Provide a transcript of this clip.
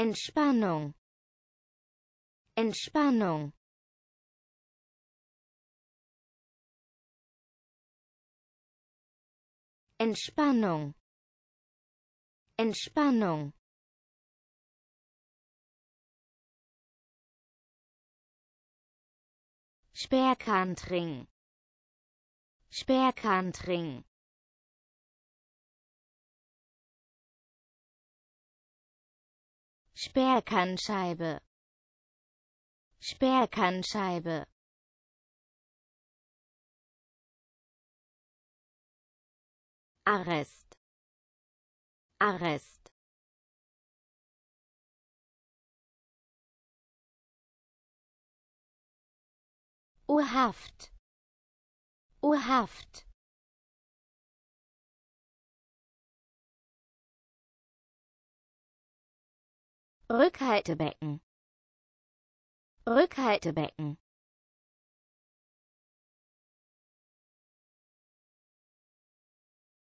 Entspannung Entspannung Entspannung Entspannung Sperrkantring Sperrkantring Sperrkannscheibe Sperrkannscheibe Arrest Arrest Urhaft Urhaft Rückhaltebecken Rückhaltebecken